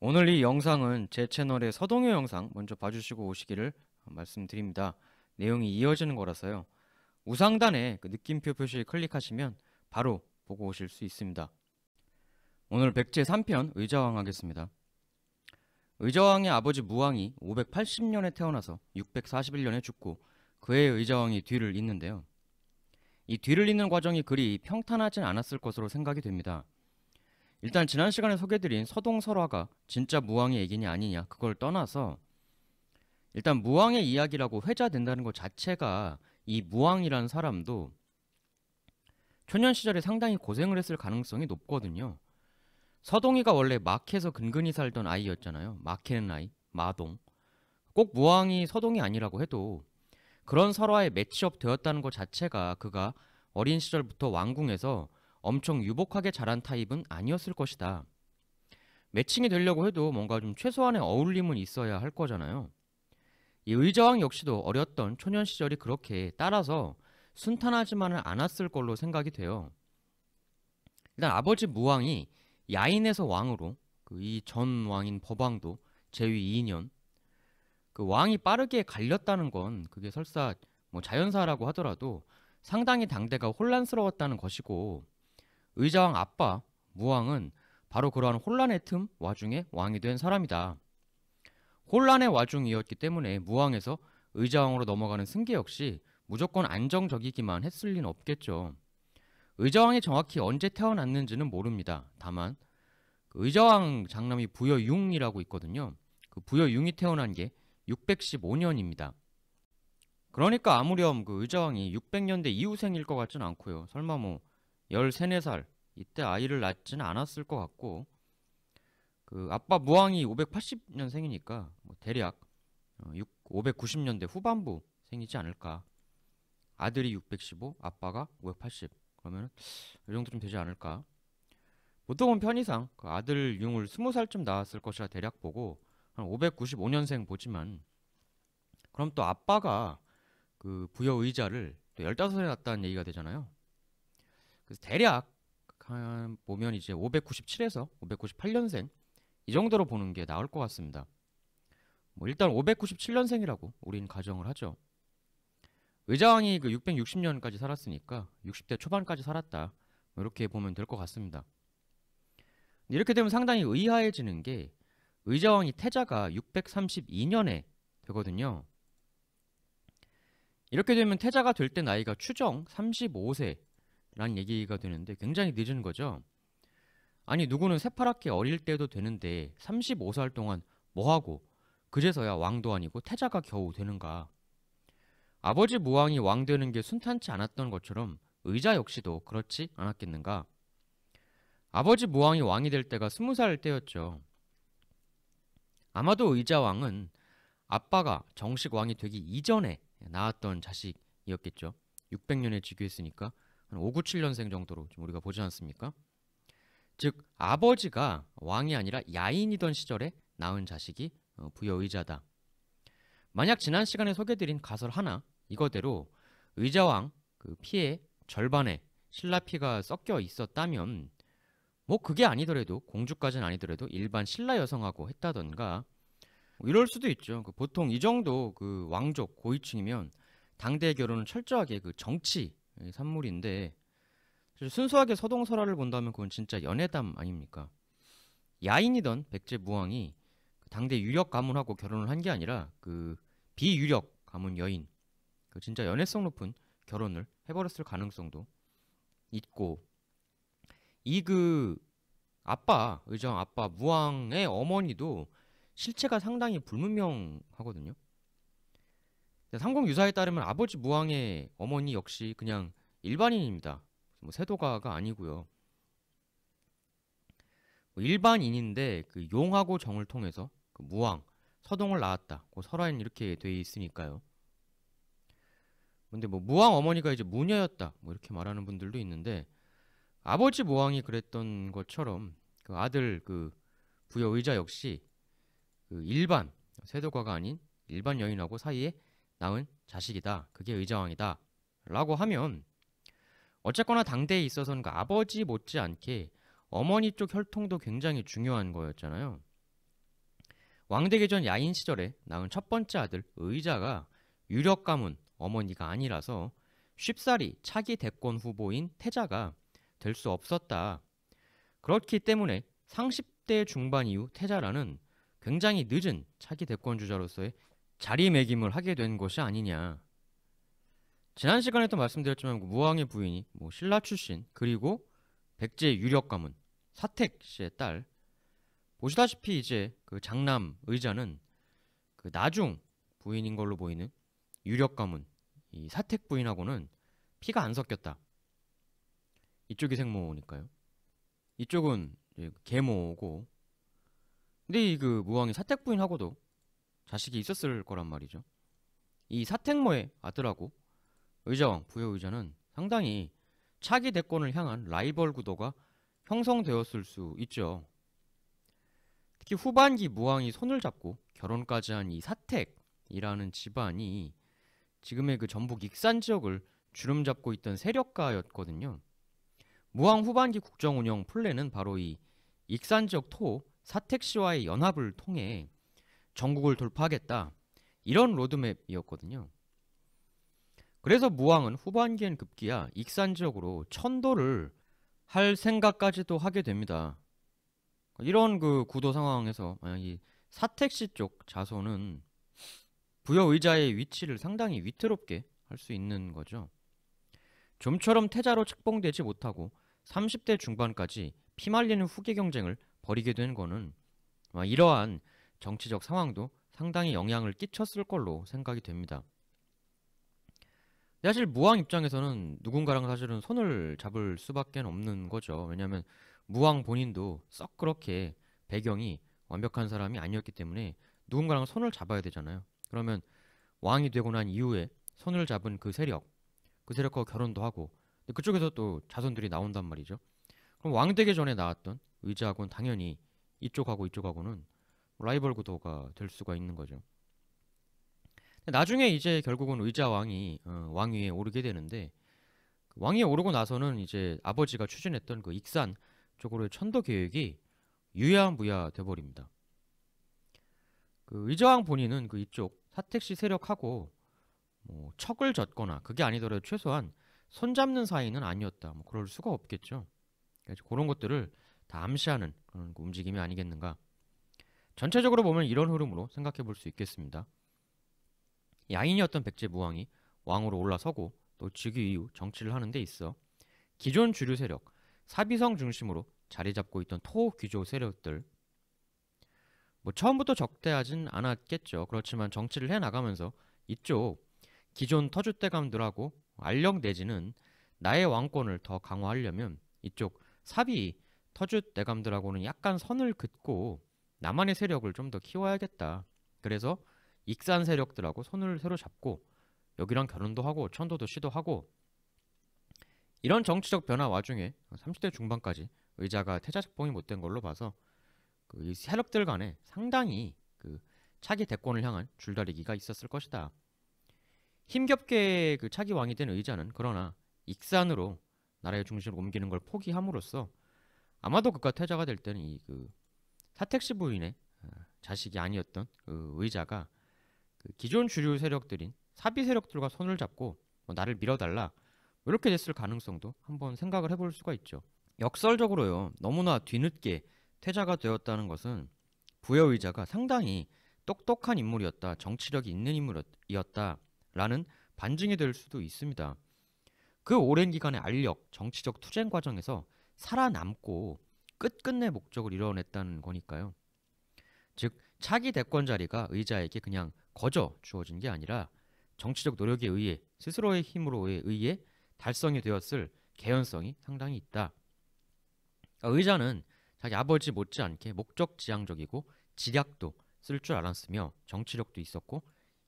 오늘 이 영상은 제 채널의 서동요 영상 먼저 봐주시고 오시기를 말씀드립니다. 내용이 이어지는 거라서요. 우상단에 그 느낌표 표시 클릭하시면 바로 보고 오실 수 있습니다. 오늘 백제 3편 의자왕 하겠습니다. 의자왕의 아버지 무왕이 580년에 태어나서 641년에 죽고 그의 의자왕이 뒤를 잇는데요. 이 뒤를 잇는 과정이 그리 평탄하진 않았을 것으로 생각이 됩니다. 일단 지난 시간에 소개드린 서동 설화가 진짜 무왕의 얘기냐 아니냐 그걸 떠나서 일단 무왕의 이야기라고 회자된다는 것 자체가 이 무왕이라는 사람도 초년 시절에 상당히 고생을 했을 가능성이 높거든요. 서동이가 원래 마켓에서 근근히 살던 아이였잖아요. 마켓는 아이, 마동. 꼭 무왕이 서동이 아니라고 해도 그런 설화에 매치업 되었다는 것 자체가 그가 어린 시절부터 왕궁에서 엄청 유복하게 자란 타입은 아니었을 것이다. 매칭이 되려고 해도 뭔가 좀 최소한의 어울림은 있어야 할 거잖아요. 이 의자왕 역시도 어렸던 초년 시절이 그렇게 따라서 순탄하지만은 않았을 걸로 생각이 돼요. 일단 아버지 무왕이 야인에서 왕으로 그이전 왕인 법왕도 제위 2년 그 왕이 빠르게 갈렸다는 건 그게 설사 뭐 자연사라고 하더라도 상당히 당대가 혼란스러웠다는 것이고 의자왕 아빠 무왕은 바로 그러한 혼란의 틈 와중에 왕이 된 사람이다. 혼란의 와중이었기 때문에 무왕에서 의자왕으로 넘어가는 승계 역시 무조건 안정적이기만 했을 리는 없겠죠. 의자왕이 정확히 언제 태어났는지는 모릅니다. 다만 그 의자왕 장남이 부여융이라고 있거든요. 그 부여융이 태어난 게 615년입니다. 그러니까 아무렴 그 의자왕이 600년대 이후생일 것 같진 않고요. 설마 뭐 열세 네살 이때 아이를 낳지는 않았을 것 같고 그 아빠 무왕이 580년생이니까 뭐 대략 6, 어, 590년대 후반부 생이지 않을까 아들이 615 아빠가 580 그러면 이 정도 좀 되지 않을까 보통은 편의상 그 아들 융을 20살쯤 낳았을 것이라 대략 보고 한 595년생 보지만 그럼 또 아빠가 그 부여 의자를 또 15살에 낳았다는 얘기가 되잖아요 그래서 대략 한 보면 이제 597에서 598년생 이 정도로 보는 게 나을 것 같습니다. 뭐 일단 597년생이라고 우린 가정을 하죠. 의자왕이 그 660년까지 살았으니까 60대 초반까지 살았다. 뭐 이렇게 보면 될 것 같습니다. 이렇게 되면 상당히 의아해지는 게 의자왕이 태자가 632년에 되거든요. 이렇게 되면 태자가 될 때 나이가 추정 35세 라는 얘기가 되는데 굉장히 늦은 거죠. 아니 누구는 새파랗게 어릴 때도 되는데 35살 동안 뭐하고 그제서야 왕도 아니고 태자가 겨우 되는가. 아버지 무왕이 왕 되는 게 순탄치 않았던 것처럼 의자 역시도 그렇지 않았겠는가. 아버지 무왕이 왕이 될 때가 스무 살 때였죠. 아마도 의자왕은 아빠가 정식 왕이 되기 이전에 낳았던 자식이었겠죠. 600년에 즉위했으니까 한 597년생 정도로 좀 우리가 보지 않습니까? 즉 아버지가 왕이 아니라 야인이던 시절에 낳은 자식이 어, 부여의자다. 만약 지난 시간에 소개드린 가설 하나 이거대로 의자왕 그 피해 절반에 신라 피가 섞여 있었다면 뭐 그게 아니더라도 공주까지는 아니더라도 일반 신라 여성하고 했다던가 뭐 이럴 수도 있죠. 그 보통 이 정도 그 왕족 고위층이면 당대 결혼은 철저하게 그 정치 예, 산물인데 순수하게 서동설화를 본다면 그건 진짜 연애담 아닙니까? 야인이던 백제무왕이 그 당대 유력 가문하고 결혼을 한 게 아니라 그 비유력 가문 여인 그 진짜 연애성 높은 결혼을 해버렸을 가능성도 있고 이 그 아빠 의정 아빠 무왕의 어머니도 실체가 상당히 불문명하거든요 상공 유사에 따르면 아버지 무왕의 어머니 역시 그냥 일반인입니다. 뭐 세도가가 아니고요. 뭐 일반인인데 그 용하고 정을 통해서 그 무왕 서동을 낳았다. 그 설화인 이렇게 돼 있으니까요. 근데 뭐 무왕 어머니가 이제 무녀였다. 뭐 이렇게 말하는 분들도 있는데 아버지 무왕이 그랬던 것처럼 그 아들 그 부여 의자 역시 그 일반 세도가가 아닌 일반 여인하고 사이에 나은 자식이다. 그게 의자왕이다. 라고 하면 어쨌거나 당대에 있어서는 그 아버지 못지않게 어머니 쪽 혈통도 굉장히 중요한 거였잖아요. 왕대기전 야인 시절에 낳은 첫 번째 아들 의자가 유력 가문 어머니가 아니라서 쉽사리 차기 대권 후보인 태자가 될 수 없었다. 그렇기 때문에 30대 중반 이후 태자라는 굉장히 늦은 차기 대권 주자로서의 자리매김을 하게 된 것이 아니냐. 지난 시간에도 말씀드렸지만 무왕의 부인이 뭐 신라 출신 그리고 백제 유력 가문 사택 씨의 딸 보시다시피 이제 그 장남 의자는 그 나중 부인인 걸로 보이는 유력 가문 이 사택 부인하고는 피가 안 섞였다. 이쪽이 생모니까요. 이쪽은 계모고 근데 이 그무왕의 사택 부인하고도 자식이 있었을 거란 말이죠. 이 사택모의 아들하고 의자왕, 부여의자는 상당히 차기 대권을 향한 라이벌 구도가 형성되었을 수 있죠. 특히 후반기 무왕이 손을 잡고 결혼까지 한 이 사택이라는 집안이 지금의 그 전북 익산 지역을 주름잡고 있던 세력가였거든요. 무왕 후반기 국정 운영 플랜은 바로 이 익산 지역 토 사택시와의 연합을 통해 전국을 돌파하겠다 이런 로드맵이었거든요. 그래서 무왕은 후반기엔 급기야 익산 지역으로 천도를 할 생각까지도 하게 됩니다. 이런 그 구도 상황에서 아, 이 사택시 쪽 자손은 부여 의자의 위치를 상당히 위태롭게 할 수 있는 거죠. 좀처럼 태자로 책봉되지 못하고 30대 중반까지 피말리는 후계 경쟁을 벌이게 된 거는 아, 이러한 정치적 상황도 상당히 영향을 끼쳤을 걸로 생각이 됩니다. 사실 무왕 입장에서는 누군가랑 사실은 손을 잡을 수밖에 없는 거죠. 왜냐하면 무왕 본인도 썩 그렇게 배경이 완벽한 사람이 아니었기 때문에 누군가랑 손을 잡아야 되잖아요. 그러면 왕이 되고 난 이후에 손을 잡은 그 세력, 그 세력과 결혼도 하고 그쪽에서 또 자손들이 나온단 말이죠. 그럼 왕 되기 전에 나왔던 의자하고는 당연히 이쪽하고 이쪽하고는 라이벌 구도가 될 수가 있는 거죠. 나중에 이제 결국은 의자 왕이 어, 왕위에 오르게 되는데 그 왕위에 오르고 나서는 이제 아버지가 추진했던 그 익산 쪽으로의 천도 계획이 유야무야 돼버립니다. 그 의자왕 본인은 그 이쪽 사택시 세력하고 뭐 척을 졌거나 그게 아니더라도 최소한 손잡는 사이는 아니었다. 뭐 그럴 수가 없겠죠. 그러니 그런 것들을 다 암시하는 그런 그 움직임이 아니겠는가 전체적으로 보면 이런 흐름으로 생각해 볼 수 있겠습니다. 야인이었던 백제무왕이 왕으로 올라서고 또 즉위 이후 정치를 하는 데 있어 기존 주류 세력, 사비성 중심으로 자리 잡고 있던 토 귀조 세력들 뭐 처음부터 적대하진 않았겠죠. 그렇지만 정치를 해 나가면서 이쪽 기존 터줏대감들하고 알력 내지는 나의 왕권을 더 강화하려면 이쪽 사비 터줏대감들하고는 약간 선을 긋고 나만의 세력을 좀 더 키워야겠다. 그래서 익산 세력들하고 손을 새로 잡고 여기랑 결혼도 하고 천도도 시도하고 이런 정치적 변화 와중에 30대 중반까지 의자가 태자작봉이 못된 걸로 봐서 그 세력들 간에 상당히 그 차기 대권을 향한 줄다리기가 있었을 것이다. 힘겹게 그 차기 왕이 된 의자는 그러나 익산으로 나라의 중심을 옮기는 걸 포기함으로써 아마도 그가 태자가 될 때는 이그 사택시 부인의 어, 자식이 아니었던 그 의자가 그 기존 주류 세력들인 사비 세력들과 손을 잡고 뭐 나를 밀어달라 뭐 이렇게 됐을 가능성도 한번 생각을 해볼 수가 있죠. 역설적으로요 너무나 뒤늦게 퇴자가 되었다는 것은 부여의자가 상당히 똑똑한 인물이었다 정치력이 있는 인물이었다라는 반증이 될 수도 있습니다. 그 오랜 기간의 알력 정치적 투쟁 과정에서 살아남고 끝끝내 목적을 이뤄냈다는 거니까요. 즉 차기 대권 자리가 의자에게 그냥 거저 주어진 게 아니라 정치적 노력에 의해 스스로의 힘으로 의해 달성이 되었을 개연성이 상당히 있다. 그러니까 의자는 자기 아버지 못지않게 목적지향적이고 지략도 쓸 줄 알았으며 정치력도 있었고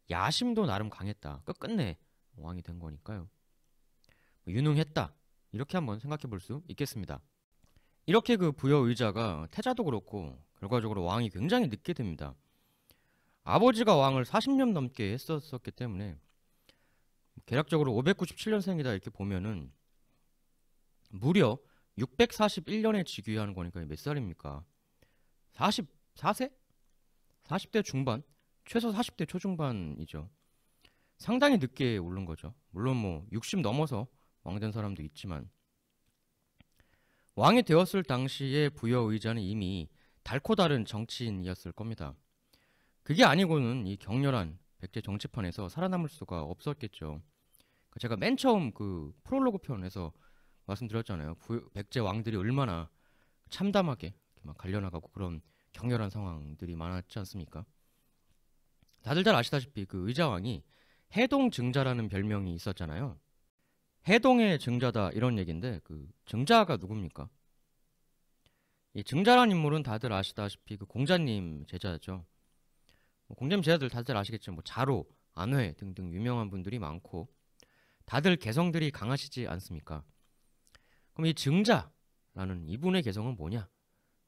야심도 나름 강했다. 끝끝내 왕이 된 거니까요. 뭐 유능했다. 이렇게 한번 생각해 볼 수 있겠습니다. 이렇게 그 부여 의자가 태자도 그렇고 결과적으로 왕이 굉장히 늦게 됩니다. 아버지가 왕을 40년 넘게 했었기 었 때문에 계략적으로 597년생이다 이렇게 보면은 무려 641년에 즉위하는 거니까 몇 살입니까? 44세? 40대 중반? 최소 40대 초중반이죠. 상당히 늦게 오른 거죠. 물론 뭐 60 넘어서 왕 된 사람도 있지만 왕이 되었을 당시의 부여 의자는 이미 달코 다른 정치인이었을 겁니다. 그게 아니고는 이 격렬한 백제 정치판에서 살아남을 수가 없었겠죠. 그러니까 제가 맨 처음 그 프롤로그 편에서 말씀드렸잖아요. 부여, 백제 왕들이 얼마나 참담하게 막 갈려나가고 그런 격렬한 상황들이 많았지 않습니까? 다들 잘 아시다시피 그 의자왕이 해동증자라는 별명이 있었잖아요. 해동의 증자다 이런 얘기인데 그 증자가 누굽니까? 이 증자란 인물은 다들 아시다시피 그 공자님 제자죠. 뭐 공자님 제자들 다들 아시겠지만 뭐 자로, 안회 등등 유명한 분들이 많고 다들 개성들이 강하시지 않습니까? 그럼 이 증자라는 이분의 개성은 뭐냐?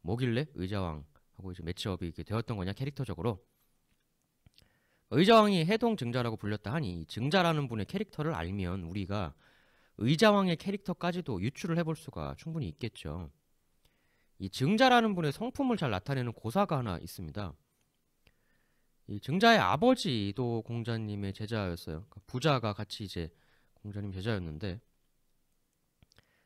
뭐길래 의자왕하고 이제 매치업이 이렇게 되었던 거냐 캐릭터적으로 의자왕이 해동 증자라고 불렸다 하니 이 증자라는 분의 캐릭터를 알면 우리가 의자왕의 캐릭터까지도 유출을 해볼 수가 충분히 있겠죠. 이 증자라는 분의 성품을 잘 나타내는 고사가 하나 있습니다. 이 증자의 아버지도 공자님의 제자였어요. 그러니까 부자가 같이 이제 공자님 제자였는데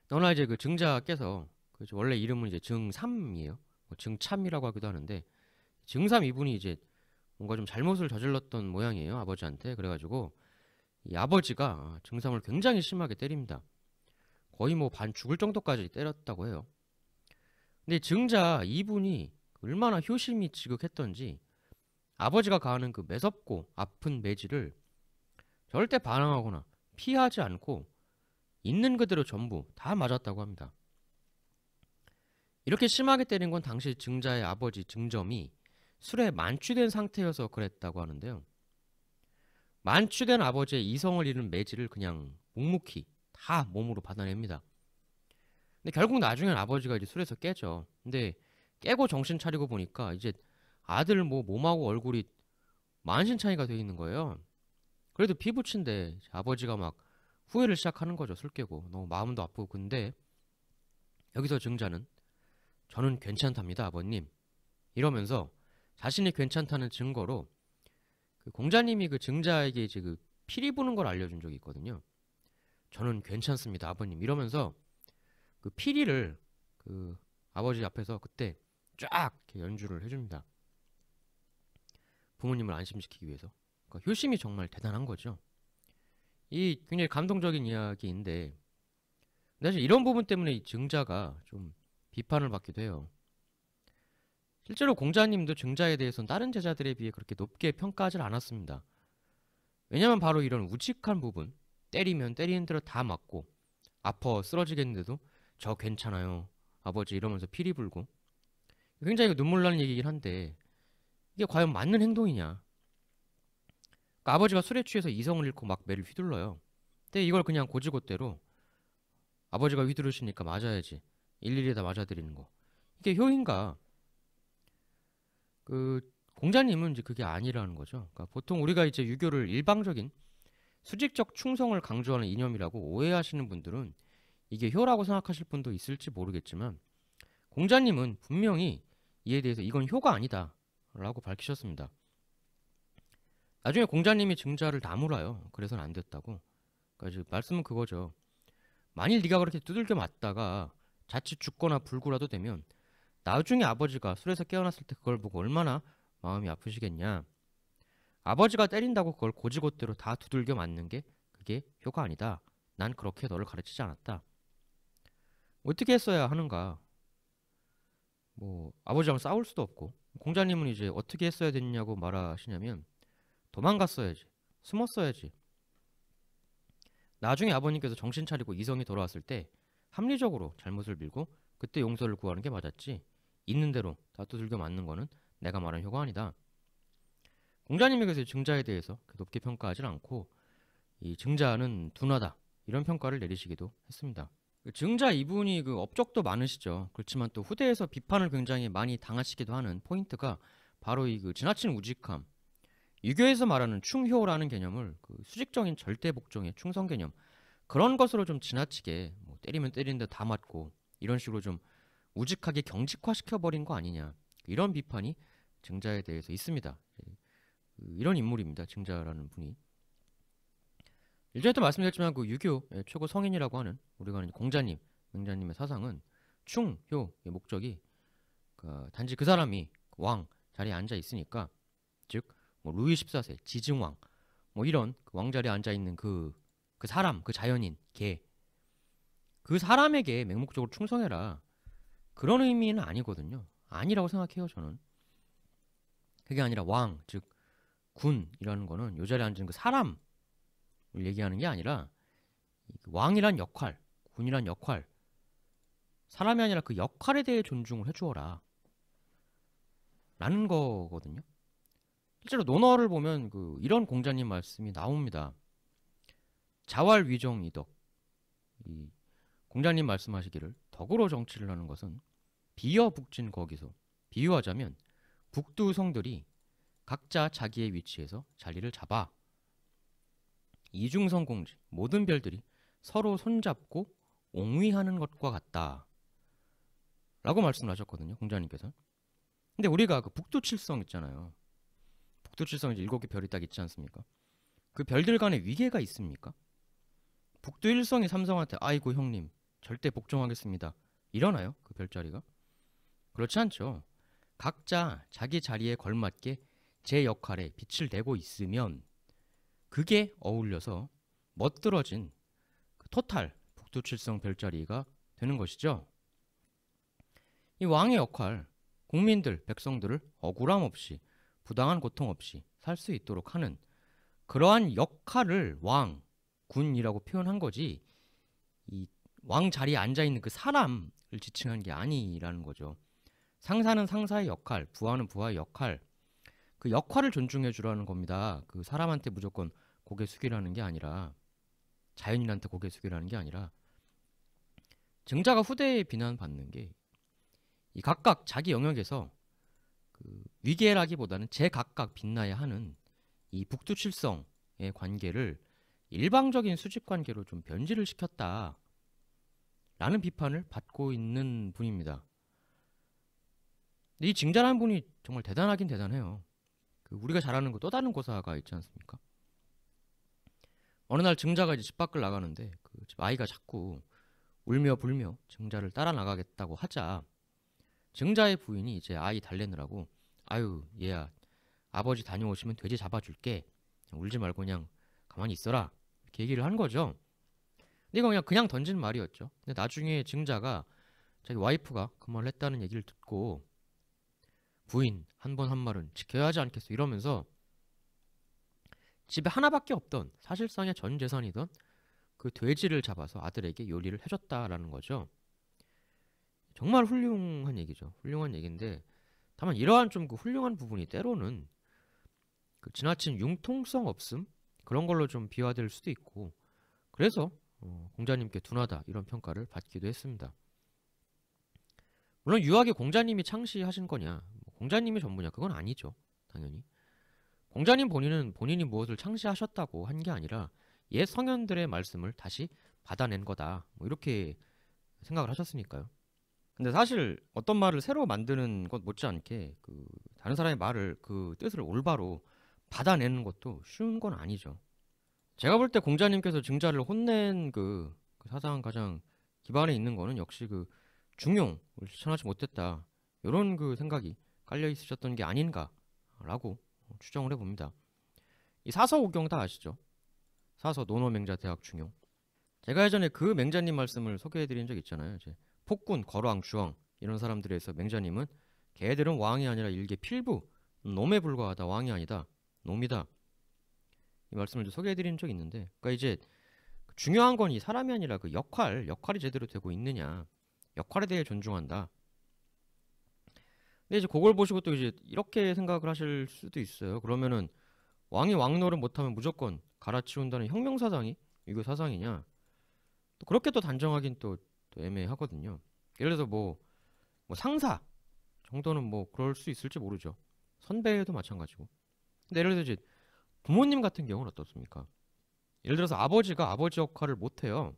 너나 이제 그 증자께서 그 원래 이름은 이제 증삼이에요. 뭐 증참이라고 하기도 하는데 증삼 이분이 이제 뭔가 좀 잘못을 저질렀던 모양이에요 아버지한테 그래가지고 이 아버지가 증상을 굉장히 심하게 때립니다. 거의 뭐 반 죽을 정도까지 때렸다고 해요. 근데 증자 이분이 얼마나 효심이 지극했던지 아버지가 가하는 그 매섭고 아픈 매질을 절대 반항하거나 피하지 않고 있는 그대로 전부 다 맞았다고 합니다. 이렇게 심하게 때린 건 당시 증자의 아버지 증점이 술에 만취된 상태여서 그랬다고 하는데요. 만취된 아버지의 이성을 잃은 매질을 그냥 묵묵히 다 몸으로 받아냅니다. 근데 결국 나중엔 아버지가 이제 술에서 깨죠. 근데 깨고 정신 차리고 보니까 이제 아들 뭐 몸하고 얼굴이 만신 차이가 되어 있는 거예요. 그래도 피부친데 아버지가 막 후회를 시작하는 거죠. 술 깨고 너무 마음도 아프고 근데 여기서 증자는 저는 괜찮답니다, 아버님. 이러면서 자신이 괜찮다는 증거로 그 공자님이 그 증자에게 이제 그 피리 부는 걸 알려준 적이 있거든요. 저는 괜찮습니다, 아버님. 이러면서 그 피리를 그 아버지 앞에서 그때 쫙 연주를 해줍니다. 부모님을 안심시키기 위해서. 그러니까 효심이 정말 대단한 거죠. 이 굉장히 감동적인 이야기인데 사실 이런 부분 때문에 이 증자가 좀 비판을 받기도 해요. 실제로 공자님도 증자에 대해서는 다른 제자들에 비해 그렇게 높게 평가하지 않았습니다. 왜냐면 바로 이런 우직한 부분, 때리면 때리는 대로 다 맞고 아퍼 쓰러지겠는데도 저 괜찮아요 아버지 이러면서 피리 불고 굉장히 눈물 나는 얘기긴 한데 이게 과연 맞는 행동이냐 그러니까 아버지가 술에 취해서 이성을 잃고 막 매를 휘둘러요 근데 이걸 그냥 고지고대로 아버지가 휘두르시니까 맞아야지 일일이 다맞아드리는거 이게 효인가 그 공자님은 이제 그게 아니라는 거죠. 그러니까 보통 우리가 이제 유교를 일방적인 수직적 충성을 강조하는 이념이라고 오해하시는 분들은 이게 효라고 생각하실 분도 있을지 모르겠지만 공자님은 분명히 이에 대해서 이건 효가 아니다 라고 밝히셨습니다. 나중에 공자님이 증자를 나무라요. 그래서는 안 됐다고. 그러니까 말씀은 그거죠. 만일 네가 그렇게 두들겨 맞다가 자칫 죽거나 불구라도 되면 나중에 아버지가 술에서 깨어났을 때 그걸 보고 얼마나 마음이 아프시겠냐. 아버지가 때린다고 그걸 고지고대로 다 두들겨 맞는 게 그게 효가 아니다. 난 그렇게 너를 가르치지 않았다. 어떻게 했어야 하는가? 뭐 아버지랑 싸울 수도 없고 공자님은 이제 어떻게 했어야 됐냐고 말하시냐면 도망갔어야지 숨었어야지 나중에 아버님께서 정신 차리고 이성이 돌아왔을 때 합리적으로 잘못을 밀고 그때 용서를 구하는 게 맞았지 있는 대로 다 두들겨 맞는 거는 내가 말한 효과 아니다. 공자님에게서 증자에 대해서 높게 평가하지 않고 이 증자는 둔하다 이런 평가를 내리시기도 했습니다. 그 증자 이분이 그 업적도 많으시죠. 그렇지만 또 후대에서 비판을 굉장히 많이 당하시기도 하는 포인트가 바로 이 그 지나친 우직함. 유교에서 말하는 충효라는 개념을 그 수직적인 절대 복종의 충성 개념 그런 것으로 좀 지나치게 뭐 때리면 때리는 데다 맞고 이런 식으로 좀 우직하게 경직화시켜버린 거 아니냐 이런 비판이 증자에 대해서 있습니다. 예. 그, 이런 인물입니다. 증자라는 분이 일전에도 말씀드렸지만 그 유교 예, 최고 성인이라고 하는 우리가 하는 공자님, 맹자님의 사상은 충효의 목적이 그 단지 그 사람이 왕 자리에 앉아 있으니까 즉뭐 루이 14세 지증왕 뭐 이런 그 왕자리에 앉아 있는 그그 그 사람 그 자연인 개 그 사람에게 맹목적으로 충성해라 그런 의미는 아니거든요. 아니라고 생각해요, 저는. 그게 아니라 왕, 즉 군이라는 거는 요 자리에 앉은 그 사람을 얘기하는 게 아니라 그 왕이란 역할, 군이란 역할, 사람이 아니라 그 역할에 대해 존중을 해주어라. 라는 거거든요. 실제로 논어를 보면 그 이런 공자님 말씀이 나옵니다. 자활 위정 이덕. 이 공자님 말씀하시기를 덕으로 정치를 하는 것은 비어 북진 거기서 비유하자면 북두 성들이 각자 자기의 위치에서 자리를 잡아 이중성 공지 모든 별들이 서로 손잡고 옹위하는 것과 같다 라고 말씀을 하셨거든요 공자님께서 근데 우리가 그 북두칠성 있잖아요 북두칠성 이제 일곱 개 별이 딱 있지 않습니까 그 별들 간에 위계가 있습니까 북두일성이 삼성한테 아이고 형님 절대 복종하겠습니다 이러나요 그 별자리가 그렇지 않죠. 각자 자기 자리에 걸맞게 제 역할에 빛을 내고 있으면 그게 어울려서 멋들어진 그 토탈 북두칠성 별자리가 되는 것이죠. 이 왕의 역할, 국민들, 백성들을 억울함 없이 부당한 고통 없이 살 수 있도록 하는 그러한 역할을 왕, 군이라고 표현한 거지 이 왕 자리에 앉아 있는 그 사람을 지칭한 게 아니라는 거죠. 상사는 상사의 역할, 부하는 부하의 역할, 그 역할을 존중해 주라는 겁니다. 그 사람한테 무조건 고개 숙이라는 게 아니라 자연인한테 고개 숙이라는 게 아니라 증자가 후대에 비난받는 게 이 각각 자기 영역에서 그 위계라기보다는 제각각 빛나야 하는 이 북두칠성의 관계를 일방적인 수직 관계로 좀 변질을 시켰다라는 비판을 받고 있는 분입니다. 이 징자라는 분이 정말 대단하긴 대단해요. 그 우리가 잘 아는 그또 다른 고사가 있지 않습니까? 어느 날 증자가 이제 집 밖을 나가는데 그집 아이가 자꾸 울며 불며 증자를 따라 나가겠다고 하자 증자의 부인이 이제 아이 달래느라고 아유 얘야 아버지 다녀오시면 돼지 잡아줄게 울지 말고 그냥 가만히 있어라 이렇게 얘기를 한 거죠 근데 이거 그냥 그냥 던진 말이었죠 근데 나중에 증자가 자기 와이프가 그 말을 했다는 얘기를 듣고 부인 한 번 한 말은 지켜야 하지 않겠어 이러면서 집에 하나밖에 없던 사실상의 전 재산이던 그 돼지를 잡아서 아들에게 요리를 해줬다라는 거죠. 정말 훌륭한 얘기죠. 훌륭한 얘기인데 다만 이러한 좀 그 훌륭한 부분이 때로는 그 지나친 융통성 없음 그런 걸로 좀 비화될 수도 있고 그래서 어, 공자님께 둔하다 이런 평가를 받기도 했습니다. 물론 유학의 공자님이 창시하신 거냐 공자님이 전부냐? 그건 아니죠. 당연히. 공자님 본인은 본인이 무엇을 창시하셨다고 한 게 아니라 옛 성현들의 말씀을 다시 받아낸 거다. 뭐 이렇게 생각을 하셨으니까요. 근데 사실 어떤 말을 새로 만드는 것 못지않게 그 다른 사람의 말을 그 뜻을 올바로 받아내는 것도 쉬운 건 아니죠. 제가 볼 때 공자님께서 증자를 혼낸 그, 그, 사상 가장 기반에 있는 거는 역시 그 중용을 실천하지 못했다. 이런 그 생각이 깔려 있으셨던 게 아닌가라고 추정을 해봅니다. 이 사서오경 다 아시죠? 사서 논어맹자 대학 중용. 제가 예전에 그 맹자님 말씀을 소개해드린 적 있잖아요. 이제 폭군, 거루앙 주왕 이런 사람들에서 맹자님은 개들은 왕이 아니라 일개 필부, 놈에 불과하다, 왕이 아니다, 놈이다. 이 말씀을 소개해드린 적이 있는데, 그러니까 이제 중요한 건 이 사람이 아니라 그 역할, 역할이 제대로 되고 있느냐, 역할에 대해 존중한다. 근데 이제 그걸 보시고 또 이제 이렇게 생각을 하실 수도 있어요. 그러면은 왕이 왕노를 못하면 무조건 갈아치운다는 혁명 사상이 이거 사상이냐? 또 그렇게 또 단정하긴 또, 또 애매하거든요. 예를 들어서 뭐, 뭐 상사 정도는 뭐 그럴 수 있을지 모르죠. 선배도 마찬가지고. 근데 예를 들어 서 이제 부모님 같은 경우는 어떻습니까? 예를 들어서 아버지가 아버지 역할을 못해요.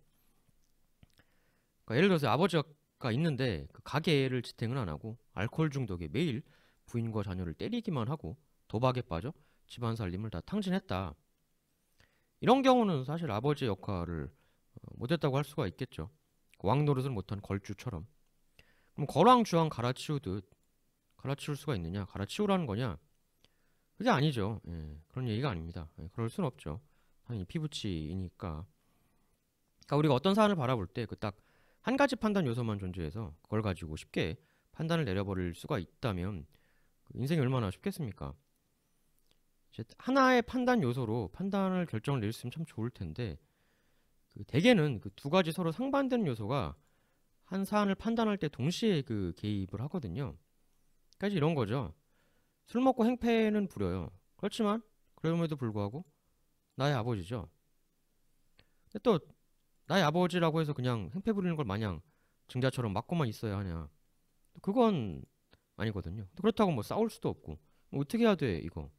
그러니까 예를 들어서 아버지가 있는데 그 가게를 지탱을 안 하고 알코올 중독에 매일 부인과 자녀를 때리기만 하고 도박에 빠져 집안 살림을 다 탕진했다. 이런 경우는 사실 아버지의 역할을 어, 못했다고 할 수가 있겠죠. 그 왕 노릇을 못한 걸주처럼. 그럼 거랑 주왕 갈아치우듯 갈아치울 수가 있느냐? 갈아치우라는 거냐? 그게 아니죠. 예, 그런 얘기가 아닙니다. 예, 그럴 순 없죠. 당연히 피부치이니까. 그러니까 우리가 어떤 사안을 바라볼 때 그 딱 한 가지 판단 요소만 존재해서 그걸 가지고 쉽게 판단을 내려버릴 수가 있다면 그 인생이 얼마나 쉽겠습니까? 하나의 판단 요소로 판단을 결정을 내릴 수 있으면 참 좋을 텐데 그 대개는 그 두 가지 서로 상반되는 요소가 한 사안을 판단할 때 동시에 그 개입을 하거든요. 까지 이런 거죠. 술 먹고 행패는 부려요. 그렇지만 그럼에도 불구하고 나의 아버지죠. 근데 또 나의 아버지라고 해서 그냥 행패 부리는 걸 마냥 증자처럼 맞고만 있어야 하냐. 그건 아니거든요. 그렇다고 뭐 싸울 수도 없고 뭐 어떻게 해야 돼 이거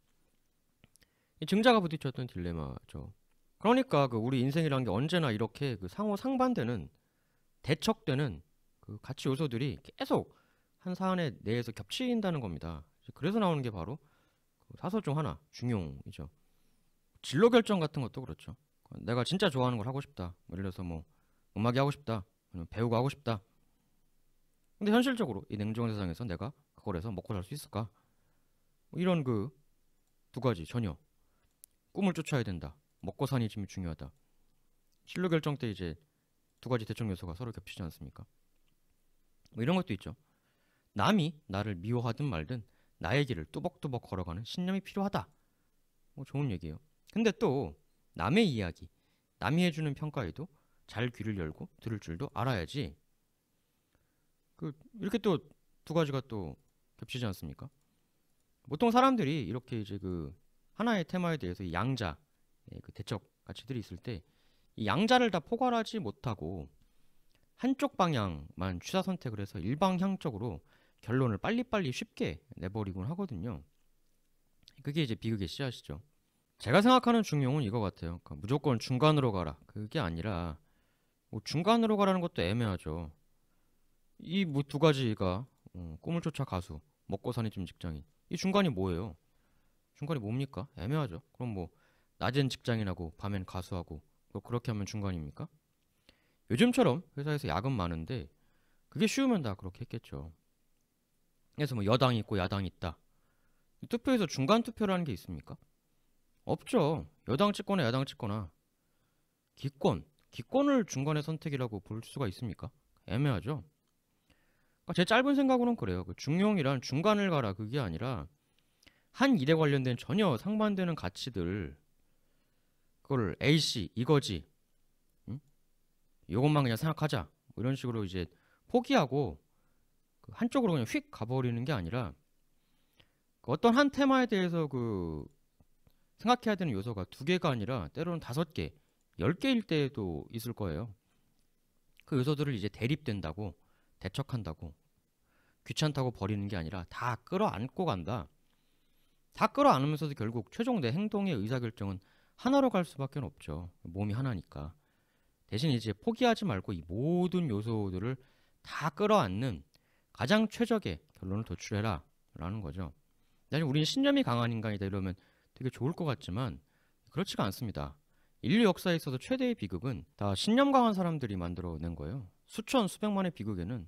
증자가 부딪혔던 딜레마죠. 그러니까 그 우리 인생이란게 언제나 이렇게 그 상호 상반되는 대척되는 그 가치 요소들이 계속 한 사안에 내에서 겹친다는 겁니다. 그래서 나오는 게 바로 그 사설 중 하나 중용이죠. 진로 결정 같은 것도 그렇죠. 내가 진짜 좋아하는 걸 하고 싶다. 뭐 예를 들어서 뭐 음악이 하고 싶다. 배우가 하고 싶다. 근데 현실적으로 이 냉정 한 세상에서 내가 그걸 해서 먹고 살 수 있을까? 뭐 이런 그 두 가지 전혀 꿈을 쫓아야 된다. 먹고 사니 지금 중요하다. 진로 결정 때 이제 두 가지 대척 요소가 서로 겹치지 않습니까? 뭐 이런 것도 있죠. 남이 나를 미워하든 말든 나의 길을 뚜벅뚜벅 걸어가는 신념이 필요하다. 뭐 좋은 얘기예요. 근데 또 남의 이야기, 남이 해주는 평가에도 잘 귀를 열고 들을 줄도 알아야지 그 이렇게 또 두 가지가 또 겹치지 않습니까? 보통 사람들이 이렇게 이제 그 하나의 테마에 대해서 양자 예, 그 대척 가치들이 있을 때 이 양자를 다 포괄하지 못하고 한쪽 방향만 취사 선택을 해서 일방향적으로 결론을 빨리빨리 쉽게 내버리곤 하거든요. 그게 이제 비극의 씨앗이죠. 제가 생각하는 중용은 이거 같아요. 그러니까 무조건 중간으로 가라. 그게 아니라 뭐 중간으로 가라는 것도 애매하죠. 이두 뭐 가지가 음, 꿈을 쫓아 가수, 먹고 사는 집 직장인. 이 중간이 뭐예요? 중간이 뭡니까? 애매하죠. 그럼 뭐 낮엔 직장인하고 밤엔 가수하고 뭐 그렇게 하면 중간입니까? 요즘처럼 회사에서 야근 많은데 그게 쉬우면 다 그렇게 했겠죠. 그래서 뭐 여당이 있고 야당이 있다. 투표에서 중간 투표라는 게 있습니까? 없죠. 여당 찍거나 야당 찍거나 기권, 기권을 중간의 선택이라고 볼 수가 있습니까? 애매하죠. 그러니까 제 짧은 생각으로는 그래요. 그 중용이란 중간을 가라 그게 아니라 한 일에 관련된 전혀 상반되는 가치들 그걸 A씨 이거지 이것만 그냥 생각하자 뭐 이런 식으로 이제 포기하고 그 한쪽으로 그냥 휙 가버리는 게 아니라 그 어떤 한 테마에 대해서 그 생각해야 되는 요소가 두 개가 아니라 때로는 다섯 개, 열 개일 때도 있을 거예요. 그 요소들을 이제 대립된다고 대척한다고 귀찮다고 버리는 게 아니라 다 끌어안고 간다. 다 끌어안으면서도 결국 최종 내 행동의 의사결정은 하나로 갈 수밖에 없죠. 몸이 하나니까. 대신 이제 포기하지 말고 이 모든 요소들을 다 끌어안는 가장 최적의 결론을 도출해라 라는 거죠. 만약 우리는 신념이 강한 인간이다 이러면 되게 좋을 것 같지만 그렇지가 않습니다. 인류 역사에 있어서 최대의 비극은 다 신념 강한 사람들이 만들어낸 거예요. 수천 수백만의 비극에는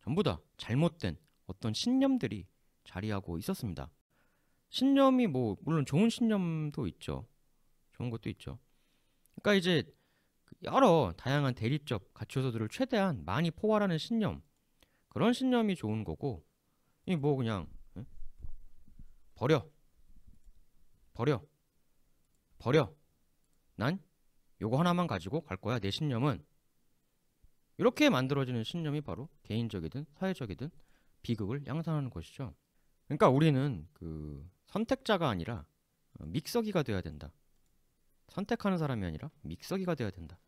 전부 다 잘못된 어떤 신념들이 자리하고 있었습니다. 신념이 뭐 물론 좋은 신념도 있죠. 좋은 것도 있죠. 그러니까 이제 여러 다양한 대립적 가치 요소들을 최대한 많이 포괄하는 신념 그런 신념이 좋은 거고 이 뭐 그냥 버려 버려 버려 난 요거 하나만 가지고 갈 거야 내 신념은 이렇게 만들어지는 신념이 바로 개인적이든 사회적이든 비극을 양산하는 것이죠. 그러니까 우리는 그 선택자가 아니라 어, 믹서기가 되어야 된다. 선택하는 사람이 아니라 믹서기가 되어야 된다.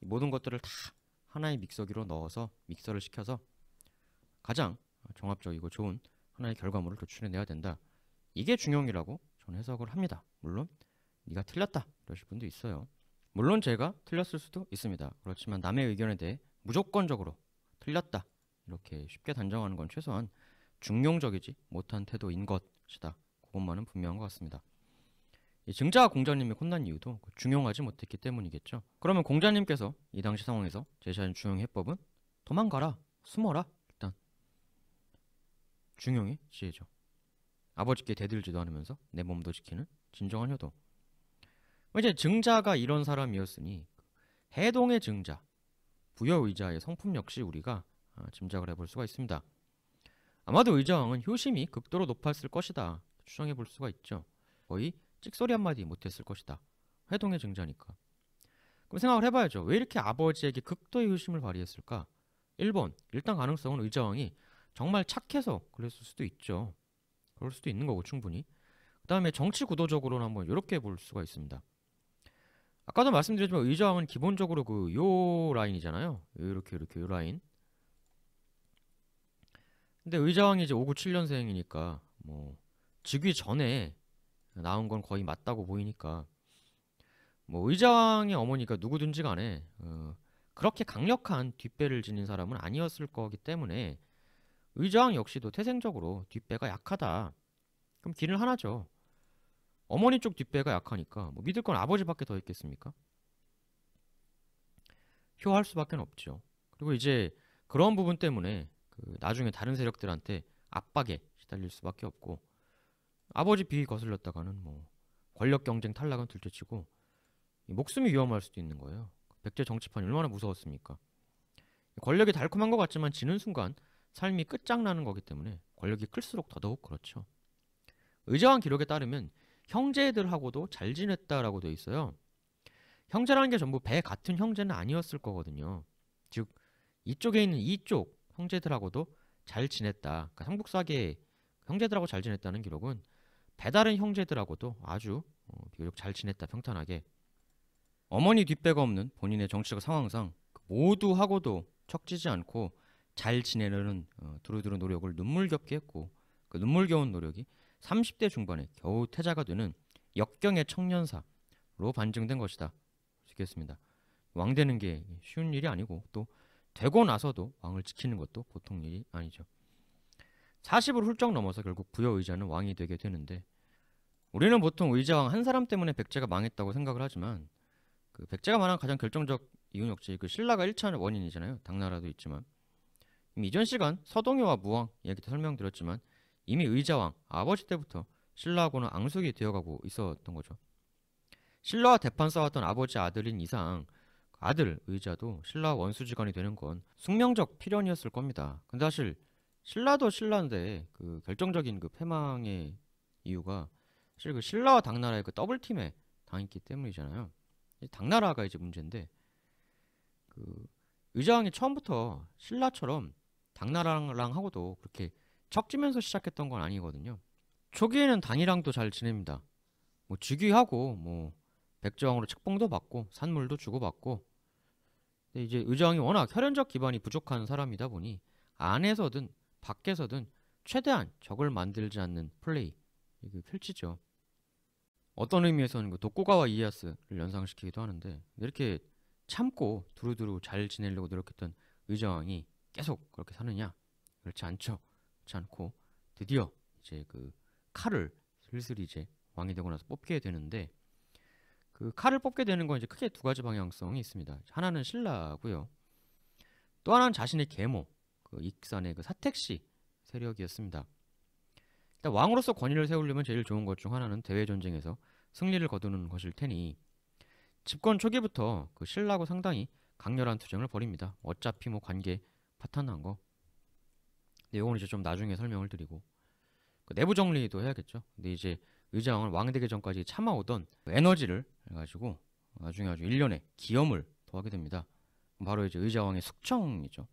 모든 것들을 다 하나의 믹서기로 넣어서 믹서를 시켜서 가장 종합적이고 좋은 하나의 결과물을 도출해내야 된다. 이게 중용이라고 저는 해석을 합니다. 물론 네가 틀렸다 이러실 분도 있어요. 물론 제가 틀렸을 수도 있습니다. 그렇지만 남의 의견에 대해 무조건적으로 틀렸다 이렇게 쉽게 단정하는 건 최소한 중용적이지 못한 태도인 것이다. 그것만은 분명한 것 같습니다. 증자 공자님이 혼난 이유도 그 중용하지 못했기 때문이겠죠. 그러면 공자님께서 이 당시 상황에서 제시한 중용 해법은 도망가라, 숨어라 일단 중용의 지혜죠. 아버지께 대들지도 않으면서 내 몸도 지키는 진정한 효도. 이제 증자가 이런 사람이었으니 해동의 증자, 부여 의자의 성품 역시 우리가 어, 짐작을 해볼 수가 있습니다. 아마도 의자왕은 효심이 극도로 높았을 것이다 추정해 볼 수가 있죠. 거의 찍소리 한마디 못했을 것이다. 회동의 증자니까. 그럼 생각을 해봐야죠. 왜 이렇게 아버지에게 극도의 효심을 발휘했을까? 1번 일단 가능성은 의자왕이 정말 착해서 그랬을 수도 있죠. 그럴 수도 있는 거고 충분히. 그 다음에 정치 구도적으로는 한번 이렇게 볼 수가 있습니다. 아까도 말씀드렸지만 의자함은 기본적으로 그 요 라인이잖아요. 이렇게 이렇게 요 라인. 근데 의자왕이 이제 597년생이니까 뭐 즉위 전에 나온 건 거의 맞다고 보이니까 뭐 의자왕의 어머니가 누구든지 간에 어 그렇게 강력한 뒷배를 지닌 사람은 아니었을 거기 때문에 의자왕 역시도 태생적으로 뒷배가 약하다. 그럼 길을 하나죠. 어머니 쪽 뒷배가 약하니까 뭐 믿을 건 아버지밖에 더 있겠습니까? 효할 수밖에 없죠. 그리고 이제 그런 부분 때문에 그 나중에 다른 세력들한테 압박에 시달릴 수밖에 없고 아버지 비위 거슬렸다가는 뭐 권력 경쟁 탈락은 둘째치고 목숨이 위험할 수도 있는 거예요. 백제 정치판이 얼마나 무서웠습니까? 권력이 달콤한 것 같지만 지는 순간 삶이 끝장나는 거기 때문에 권력이 클수록 더더욱 그렇죠. 의자왕 기록에 따르면 형제들하고도 잘 지냈다라고 되어 있어요. 형제라는 게 전부 배 같은 형제는 아니었을 거거든요. 즉 이쪽에 있는 이쪽 형제들하고도 잘 지냈다. 그러니까 삼국사계 형제들하고 잘 지냈다는 기록은 배다른 형제들하고도 아주 어, 비교적 잘 지냈다 평탄하게 어머니 뒷배가 없는 본인의 정치적 상황상 모두하고도 척지지 않고 잘 지내려는 어, 두루두루 노력을 눈물겹게 했고 그 눈물겨운 노력이 30대 중반에 겨우 태자가 되는 역경의 청년사로 반증된 것이다. 좋겠습니다. 왕 되는 게 쉬운 일이 아니고 또 되고 나서도 왕을 지키는 것도 보통 일이 아니죠. 40을 훌쩍 넘어서 결국 부여의자는 왕이 되게 되는데 우리는 보통 의자왕 한 사람 때문에 백제가 망했다고 생각을 하지만 그 백제가 망한 가장 결정적 이유는 역시 그 신라가 1차는 원인이잖아요. 당나라도 있지만 이전 시간 서동요와 무왕 얘기도 설명드렸지만 이미 의자왕 아버지 때부터 신라하고는 앙숙이 되어가고 있었던 거죠. 신라와 대판 싸웠던 아버지 아들인 이상 아들 의자도 신라 원수지간이 되는 건 숙명적 필연이었을 겁니다. 근데 사실 신라도 신라인데 그 결정적인 그 패망의 이유가 사실 그 신라와 당나라의 그 더블팀에 당했기 때문이잖아요. 당나라가 이제 문제인데 그 의자왕이 처음부터 신라처럼 당나라랑 하고도 그렇게 척지면서 시작했던 건 아니거든요. 초기에는 단이랑도 잘 지냅니다. 뭐 즉위하고 뭐 백제왕으로 책봉도 받고 산물도 주고받고 근데 이제 의정이 워낙 혈연적 기반이 부족한 사람이다 보니 안에서든 밖에서든 최대한 적을 만들지 않는 플레이 이게 펼치죠. 어떤 의미에서는 그 도쿠가와 이에야스를 연상시키기도 하는데 이렇게 참고 두루두루 잘 지내려고 노력했던 의정왕이 계속 그렇게 사느냐? 그렇지 않죠. 좋지 않고 드디어 이제 그 칼을 슬슬 이제 왕이 되고 나서 뽑게 되는데 그 칼을 뽑게 되는 건 이제 크게 두 가지 방향성이 있습니다. 하나는 신라고요. 또 하나는 자신의 계모, 그 익산의 그 사택시 세력이었습니다. 일단 왕으로서 권위를 세우려면 제일 좋은 것 중 하나는 대외 전쟁에서 승리를 거두는 것일 테니 집권 초기부터 그 신라고 상당히 강렬한 투쟁을 벌입니다. 어차피 뭐 관계 파탄난 거 근데 이건 이제 좀 나중에 설명을 드리고 그 내부 정리도 해야겠죠. 근데 이제 의장은 왕되기 전까지 참아오던 에너지를 가지고 나중에 아주 일련의 기염을 더하게 됩니다. 바로 이제 의자왕의 숙청이죠.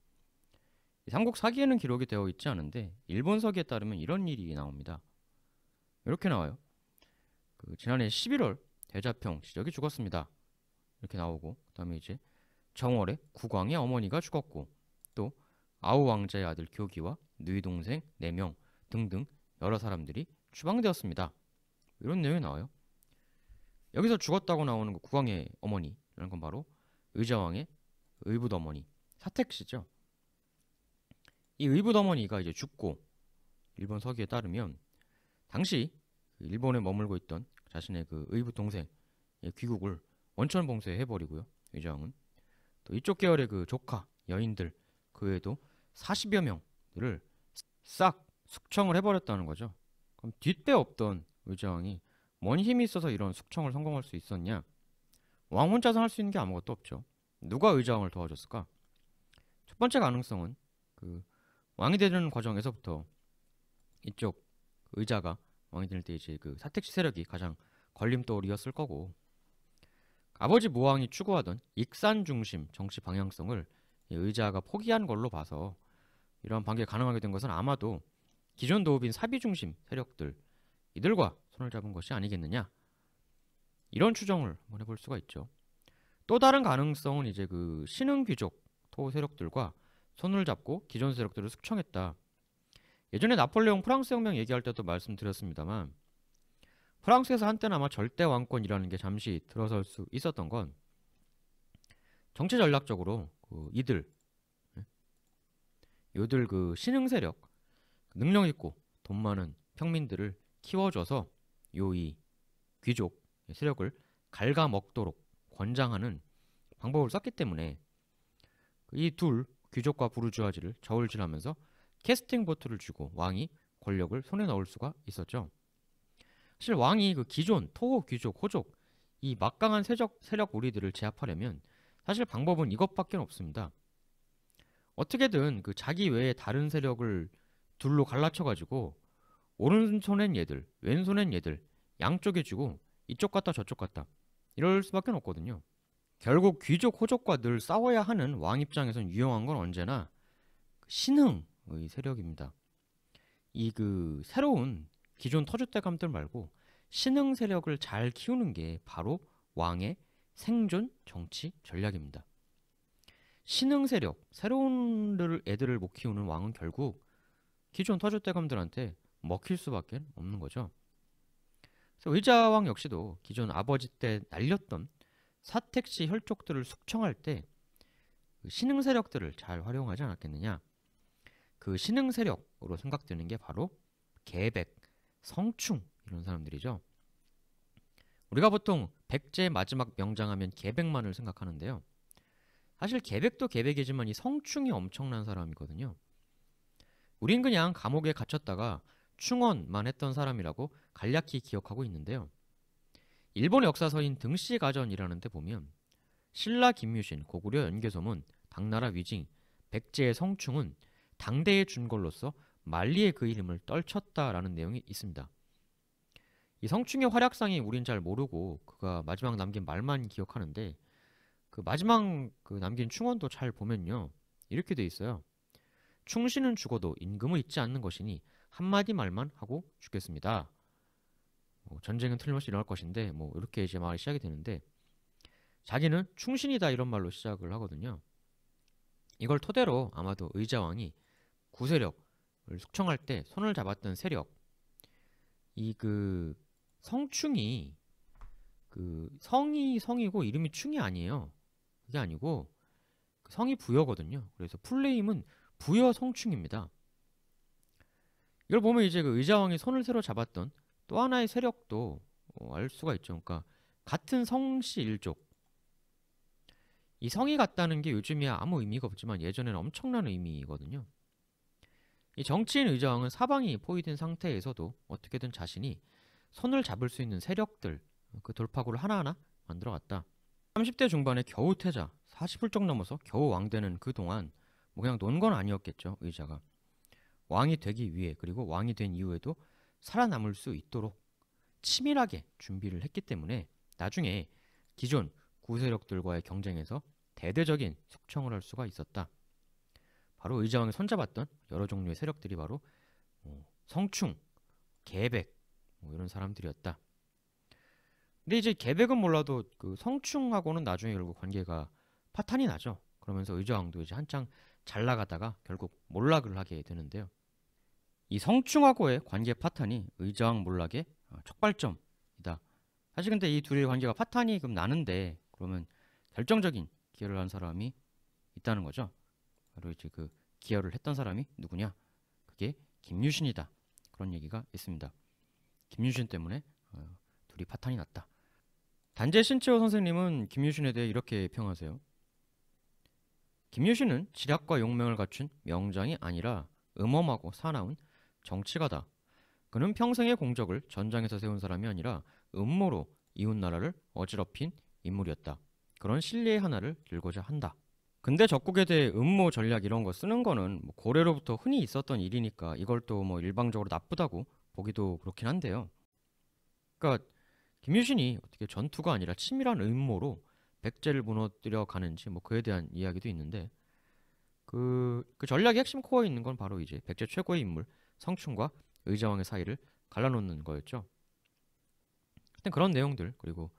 삼국 사기에는 기록이 되어 있지 않은데 일본서기에 따르면 이런 일이 나옵니다. 이렇게 나와요. 그 지난해 11월 대자평 시적이 죽었습니다. 이렇게 나오고 그다음에 이제 정월에 국왕의 어머니가 죽었고 또 아우 왕자의 아들 교기와 누이 동생 4명 등등 여러 사람들이 추방되었습니다. 이런 내용이 나와요. 여기서 죽었다고 나오는 그 국왕의 어머니라는 건 바로 의자왕의 의붓 어머니 사택 씨죠. 이 의붓 어머니가 이제 죽고 일본 서기에 따르면 당시 그 일본에 머물고 있던 자신의 그의부 동생 귀국을 원천 봉쇄해버리고요. 의자왕은 또 이쪽 계열의 그 조카 여인들 그 외에도 40여 명들을 싹 숙청을 해버렸다는 거죠. 그럼 뒷배 없던 의장이 뭔 힘이 있어서 이런 숙청을 성공할 수 있었냐? 왕 혼자서 할 수 있는 게 아무것도 없죠. 누가 의장을 도와줬을까? 첫 번째 가능성은 그 왕이 되는 과정에서부터 이쪽 의자가 왕이 될 때 이제 그 사택시 세력이 가장 걸림돌이었을 거고 아버지 무왕이 추구하던 익산 중심 정치 방향성을 의자가 포기한 걸로 봐서 이러한 반기가 가능하게 된 것은 아마도 기존 도읍인 사비 중심 세력들 이들과 손을 잡은 것이 아니겠느냐 이런 추정을 한번 해볼 수가 있죠. 또 다른 가능성은 이제 그 신흥 귀족 토호 세력들과 손을 잡고 기존 세력들을 숙청했다. 예전에 나폴레옹 프랑스 혁명 얘기할 때도 말씀드렸습니다만 프랑스에서 한때는 아마 절대 왕권이라는 게 잠시 들어설 수 있었던 건 정치 전략적으로 그 이들 요들그 신흥 세력 능력 있고 돈 많은 평민들을 키워줘서 요이 귀족 세력을 갉아먹도록 권장하는 방법을 썼기 때문에 이 둘 귀족과 부르주아지를 저울질하면서 캐스팅 보트를 주고 왕이 권력을 손에 넣을 수가 있었죠. 사실 왕이 그 기존 토호 귀족 호족 이 막강한 세적 세력 우리들을 제압하려면 사실 방법은 이것밖에 없습니다. 어떻게든 그 자기 외에 다른 세력을 둘로 갈라쳐가지고 오른손엔 얘들, 왼손엔 얘들 양쪽에 주고 이쪽 갔다 저쪽 갔다 이럴 수밖에 없거든요. 결국 귀족 호족과 늘 싸워야 하는 왕 입장에선 유용한 건 언제나 그 신흥의 세력입니다. 이 그 새로운 기존 터줏대감들 말고 신흥 세력을 잘 키우는 게 바로 왕의 생존 정치 전략입니다. 신흥 세력, 새로운 애들을 못 키우는 왕은 결국 기존 터줏대감들한테 먹힐 수밖에 없는 거죠. 그래서 의자왕 역시도 기존 아버지 때 날렸던 사택시 혈족들을 숙청할 때 그 신흥 세력들을 잘 활용하지 않았겠느냐. 그 신흥 세력으로 생각되는 게 바로 계백, 성충 이런 사람들이죠. 우리가 보통 백제의 마지막 명장하면 계백만을 생각하는데요. 사실 개백도 개백이지만 이 성충이 엄청난 사람이거든요. 우린 그냥 감옥에 갇혔다가 충원만 했던 사람이라고 간략히 기억하고 있는데요. 일본 역사서인 등씨가전이라는 데 보면 신라 김유신, 고구려 연개소문, 당나라 위징, 백제의 성충은 당대의 준걸로서 만리의 그 이름을 떨쳤다라는 내용이 있습니다. 이 성충의 활약상이 우린 잘 모르고 그가 마지막 남긴 말만 기억하는데 그 마지막 그 남긴 충원도 잘 보면요. 이렇게 돼 있어요. 충신은 죽어도 임금은 잊지 않는 것이니 한마디 말만 하고 죽겠습니다. 뭐 전쟁은 틀림없이 일어날 것인데 뭐 이렇게 이제 말이 시작이 되는데 자기는 충신이다 이런 말로 시작을 하거든요. 이걸 토대로 아마도 의자왕이 구세력을 숙청할 때 손을 잡았던 세력 이 그 성충이 그 성이 성이고 이름이 충이 아니에요. 그게 아니고 그 성이 부여거든요. 그래서 풀네임은 부여 성충입니다. 이걸 보면 이제 그 의자왕이 손을 새로 잡았던 또 하나의 세력도 어, 알 수가 있죠. 그러니까 같은 성씨 일족. 이 성이 같다는 게 요즘이야 아무 의미가 없지만 예전에는 엄청난 의미거든요. 이 정치인 의자왕은 사방이 포위된 상태에서도 어떻게든 자신이 손을 잡을 수 있는 세력들, 그 돌파구를 하나하나 만들어갔다. 30대 중반에 겨우 태자, 4 0불쩍 넘어서 겨우 왕되는 그동안 뭐 그냥 논 건 아니었겠죠, 의자가. 왕이 되기 위해 그리고 왕이 된 이후에도 살아남을 수 있도록 치밀하게 준비를 했기 때문에 나중에 기존 구세력들과의 경쟁에서 대대적인 숙청을 할 수가 있었다. 바로 의자왕이 손잡았던 여러 종류의 세력들이 바로 뭐 성충, 계백 뭐 이런 사람들이었다. 근데 이제 계백은 몰라도 그 성충하고는 나중에 결국 관계가 파탄이 나죠. 그러면서 의자왕도 이제 한창 잘 나가다가 결국 몰락을 하게 되는데요. 이 성충하고의 관계 파탄이 의자왕 몰락의 촉발점이다. 어, 사실 근데 이 둘의 관계가 파탄이 그럼 나는데 그러면 결정적인 기여를 한 사람이 있다는 거죠. 바로 이제 그 기여를 했던 사람이 누구냐? 그게 김유신이다. 그런 얘기가 있습니다. 김유신 때문에 어, 둘이 파탄이 났다. 단재 신채호 선생님은 김유신에 대해 이렇게 평하세요. 김유신은 지략과 용맹을 갖춘 명장이 아니라 음험하고 사나운 정치가다. 그는 평생의 공적을 전장에서 세운 사람이 아니라 음모로 이웃나라를 어지럽힌 인물이었다. 그런 신뢰 하나를 들고자 한다. 근데 적국에 대해 음모 전략 이런 거 쓰는 거는 뭐 고래로부터 흔히 있었던 일이니까 이걸 또 뭐 일방적으로 나쁘다고 보기도 그렇긴 한데요. 그러니까 김유신이 어떻게 전투가 아니라 치밀한 음모로 백제를 무너뜨려 가는지 뭐 그에 대한 이야기도 있는데 그, 그 전략의 핵심 코어에 있는 건 바로 이제 백제 최고의 인물 성충과 의자왕의 사이를 갈라놓는 거였죠. 하여튼 그런 내용들 그리고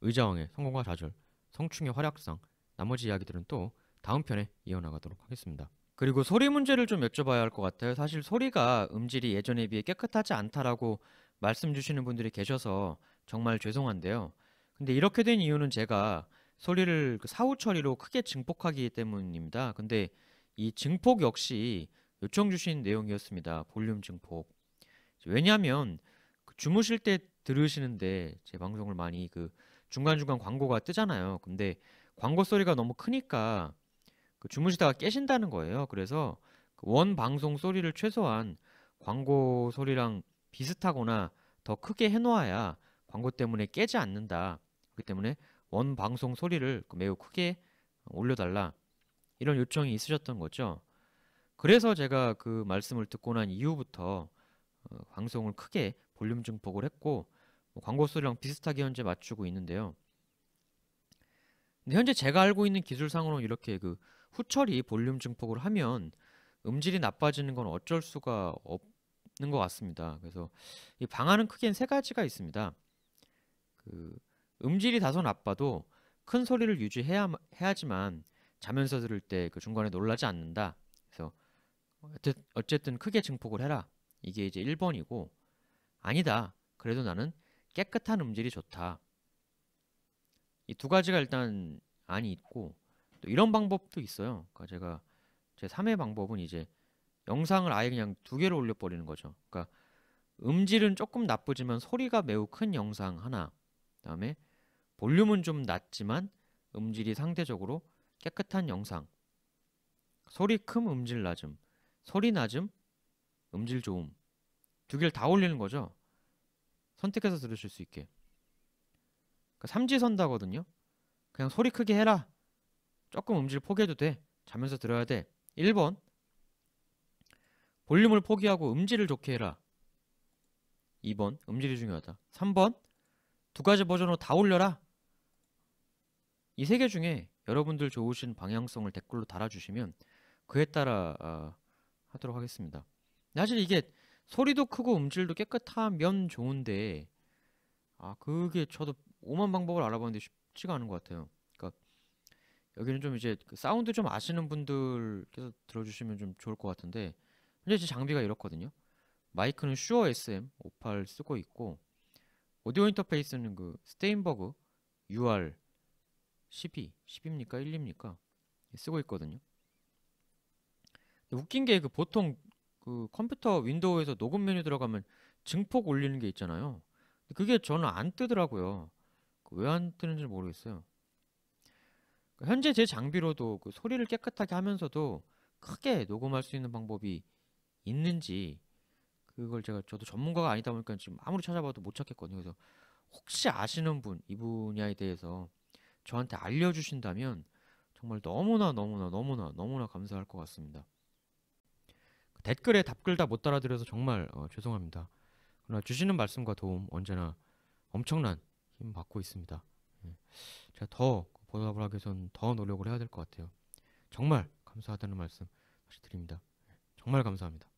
의자왕의 성공과 좌절, 성충의 활약상 나머지 이야기들은 또 다음 편에 이어나가도록 하겠습니다. 그리고 소리 문제를 좀 여쭤봐야 할 것 같아요. 사실 소리가 음질이 예전에 비해 깨끗하지 않다라고 말씀 주시는 분들이 계셔서 정말 죄송한데요. 근데 이렇게 된 이유는 제가 소리를 그 사후 처리로 크게 증폭하기 때문입니다. 근데 이 증폭 역시 요청 주신 내용이었습니다. 볼륨 증폭. 왜냐하면 그 주무실 때 들으시는데 제 방송을 많이 그 중간중간 광고가 뜨잖아요. 근데 광고 소리가 너무 크니까 그 주무시다가 깨신다는 거예요. 그래서 그원 방송 소리를 최소한 광고 소리랑 비슷하거나 더 크게 해놓아야 광고 때문에 깨지 않는다. 그렇기 때문에 원 방송 소리를 그 매우 크게 올려달라. 이런 요청이 있으셨던 거죠. 그래서 제가 그 말씀을 듣고 난 이후부터 어, 방송을 크게 볼륨 증폭을 했고 뭐 광고 소리랑 비슷하게 현재 맞추고 있는데요. 근데 현재 제가 알고 있는 기술상으로 이렇게 그 후처리 볼륨 증폭을 하면 음질이 나빠지는 건 어쩔 수가 없는 것 같습니다. 그래서 이 방안은 크게 세 가지가 있습니다. 그 음질이 다소 나빠도 큰 소리를 유지해야 해야지만 자면서 들을 때 그 중간에 놀라지 않는다. 그래서 어쨌든 크게 증폭을 해라. 이게 이제 1번이고 아니다. 그래도 나는 깨끗한 음질이 좋다. 이 두 가지가 일단 안이 있고 또 이런 방법도 있어요. 그러니까 제가 제 3의 방법은 이제 영상을 아예 그냥 두 개로 올려버리는 거죠. 그러니까 음질은 조금 나쁘지만 소리가 매우 큰 영상 하나 그다음에 볼륨은 좀 낮지만 음질이 상대적으로 깨끗한 영상. 소리 큼 음질 낮음. 소리 낮음 음질 좋음. 두 개를 다 올리는 거죠. 선택해서 들으실 수 있게. 그러 그러니까 삼지선다거든요. 그냥 소리 크게 해라. 조금 음질 포기해도 돼. 자면서 들어야 돼. 1번. 볼륨을 포기하고 음질을 좋게 해라. 2번. 음질이 중요하다. 3번. 두 가지 버전으로 다 올려라. 이세개 중에 여러분들 좋으신 방향성을 댓글로 달아주시면 그에 따라 어, 하도록 하겠습니다. 사실 이게 소리도 크고 음질도 깨끗하면 좋은데 아 그게 저도 오만 방법을 알아봤는데 쉽지가 않은 것 같아요. 그러니까 여기는 좀 이제 그 사운드 좀 아시는 분들께서 들어주시면 좀 좋을 것 같은데 현재 제 장비가 이렇거든요. 마이크는 슈어 SM 58 쓰고 있고 오디오 인터페이스는 그 스테인버그 UR 12, 10입니까? 1입니까? 쓰고 있거든요. 웃긴 게 그 보통 그 컴퓨터 윈도우에서 녹음 메뉴 들어가면 증폭 올리는 게 있잖아요. 그게 저는 안 뜨더라고요. 그 왜안 뜨는지 모르겠어요. 그러니까 현재 제 장비로도 그 소리를 깨끗하게 하면서도 크게 녹음할 수 있는 방법이 있는지 그걸 제가 저도 전문가가 아니다 보니까 지금 아무리 찾아봐도 못 찾겠거든요. 그래서 혹시 아시는 분, 이 분야에 대해서 저한테 알려주신다면 정말 너무나 너무나 너무나 너무나 감사할 것 같습니다. 댓글에 답글 다 못 따라드려서 정말 어, 죄송합니다. 그러나 주시는 말씀과 도움 언제나 엄청난 힘 받고 있습니다. 예. 제가 더 보답을 하기 위해서는 더 노력을 해야 될 것 같아요. 정말 감사하다는 말씀 다시 드립니다. 예. 정말 감사합니다.